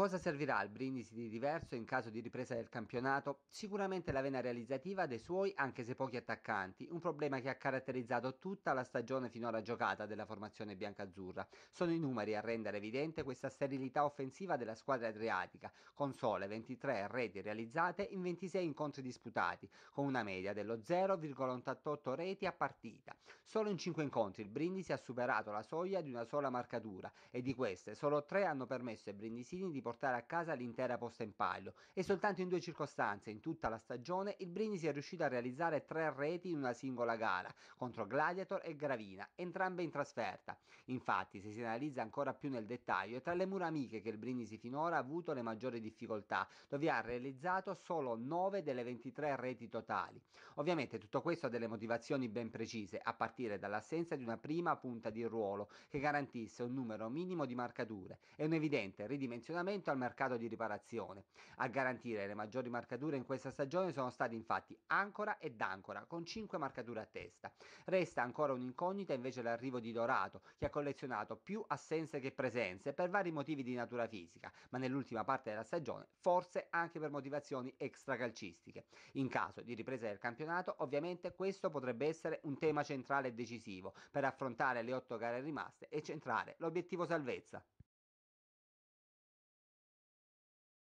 cosa servirà al Brindisi di diverso in caso di ripresa del campionato? Sicuramente la vena realizzativa dei suoi, anche se pochi attaccanti, un problema che ha caratterizzato tutta la stagione finora giocata della formazione biancazzurra. Sono i numeri a rendere evidente questa sterilità offensiva della squadra adriatica, con sole 23 reti realizzate in 26 incontri disputati, con una media dello 0,88 reti a partita. Solo in 5 incontri il Brindisi ha superato la soglia di una sola marcatura e di queste solo 3 hanno permesso ai brindisini di portare portare a casa l'intera posta in palio e soltanto in due circostanze, in tutta la stagione, il Brindisi è riuscito a realizzare tre reti in una singola gara, contro Gladiator e Gravina, entrambe in trasferta. Infatti, se si analizza ancora più nel dettaglio, è tra le mura amiche che il Brindisi finora ha avuto le maggiori difficoltà, dove ha realizzato solo 9 delle 23 reti totali. Ovviamente tutto questo ha delle motivazioni ben precise, a partire dall'assenza di una prima punta di ruolo che garantisse un numero minimo di marcature e un evidente ridimensionamento adattamento al mercato di riparazione. A garantire le maggiori marcature in questa stagione sono stati infatti Ancora ed Ancora, con 5 marcature a testa. Resta ancora un'incognita invece l'arrivo di Dorato, che ha collezionato più assenze che presenze per vari motivi di natura fisica, ma nell'ultima parte della stagione forse anche per motivazioni extracalcistiche. In caso di ripresa del campionato, ovviamente questo potrebbe essere un tema centrale e decisivo per affrontare le 8 gare rimaste e centrare l'obiettivo salvezza.